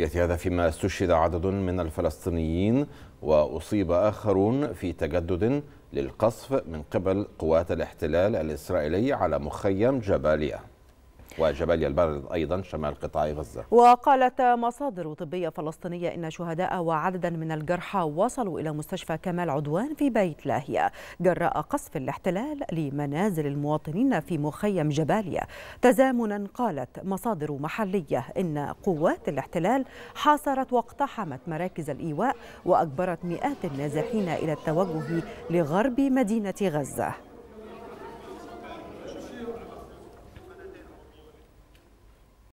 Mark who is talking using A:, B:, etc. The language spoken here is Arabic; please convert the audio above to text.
A: يأتي هذا فيما استشهد عدد من الفلسطينيين وأصيب آخرون في تجدد للقصف من قبل قوات الاحتلال الإسرائيلي على مخيم جباليا وجباليا البرد أيضا شمال قطاع غزة
B: وقالت مصادر طبية فلسطينية إن شهداء وعددا من الجرحى وصلوا إلى مستشفى كمال عدوان في بيت لاهيا جراء قصف الاحتلال لمنازل المواطنين في مخيم جباليا تزامنا قالت مصادر محلية إن قوات الاحتلال حاصرت واقتحمت مراكز الإيواء وأجبرت مئات النازحين إلى التوجه لغرب مدينة غزة